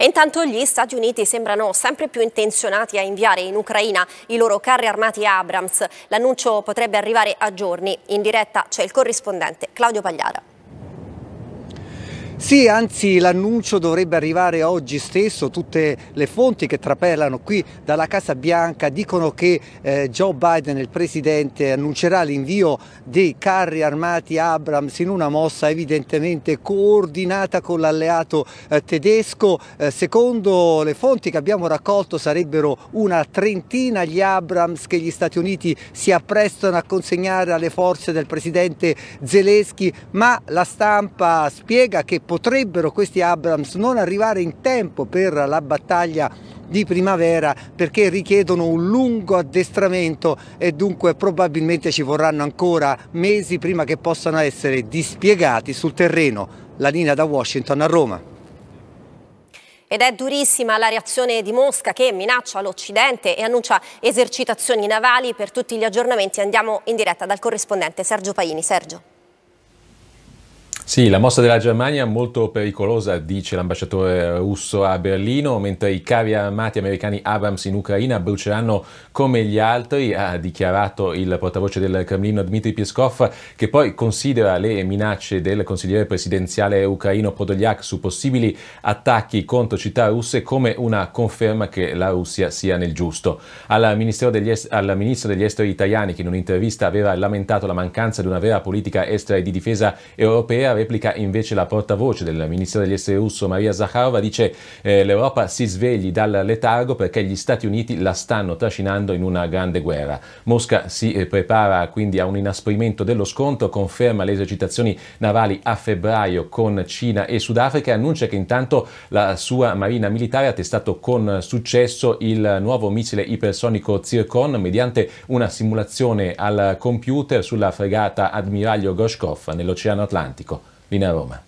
E intanto gli Stati Uniti sembrano sempre più intenzionati a inviare in Ucraina i loro carri armati Abrams. L'annuncio potrebbe arrivare a giorni. In diretta c'è il corrispondente Claudio Pagliara. Sì, anzi l'annuncio dovrebbe arrivare oggi stesso, tutte le fonti che trapelano qui dalla Casa Bianca dicono che eh, Joe Biden, il presidente, annuncerà l'invio dei carri armati Abrams in una mossa evidentemente coordinata con l'alleato eh, tedesco. Eh, secondo le fonti che abbiamo raccolto sarebbero una trentina gli Abrams che gli Stati Uniti si apprestano a consegnare alle forze del presidente Zelensky, ma la stampa spiega che potrebbero questi Abrams non arrivare in tempo per la battaglia di primavera perché richiedono un lungo addestramento e dunque probabilmente ci vorranno ancora mesi prima che possano essere dispiegati sul terreno. La linea da Washington a Roma. Ed è durissima la reazione di Mosca che minaccia l'Occidente e annuncia esercitazioni navali. Per tutti gli aggiornamenti andiamo in diretta dal corrispondente Sergio Paini. Sergio. Sì, la mossa della Germania è molto pericolosa, dice l'ambasciatore russo a Berlino, mentre i carri armati americani Abrams in Ucraina bruceranno come gli altri, ha dichiarato il portavoce del Cremlino Dmitry Peskov, che poi considera le minacce del consigliere presidenziale ucraino Podolyak su possibili attacchi contro città russe come una conferma che la Russia sia nel giusto. Al ministro degli, est- al ministro degli esteri italiani, che in un'intervista aveva lamentato la mancanza di una vera politica estera e di difesa europea, replica invece la portavoce del ministro degli esteri russo Maria Zakharova dice eh, l'Europa si svegli dal letargo perché gli Stati Uniti la stanno trascinando in una grande guerra. Mosca si eh, prepara quindi a un inasprimento dello scontro, conferma le esercitazioni navali a febbraio con Cina e Sudafrica e annuncia che intanto la sua marina militare ha testato con successo il nuovo missile ipersonico Zircon mediante una simulazione al computer sulla fregata ammiraglio Gorshkov nell'Oceano Atlantico. بینوا من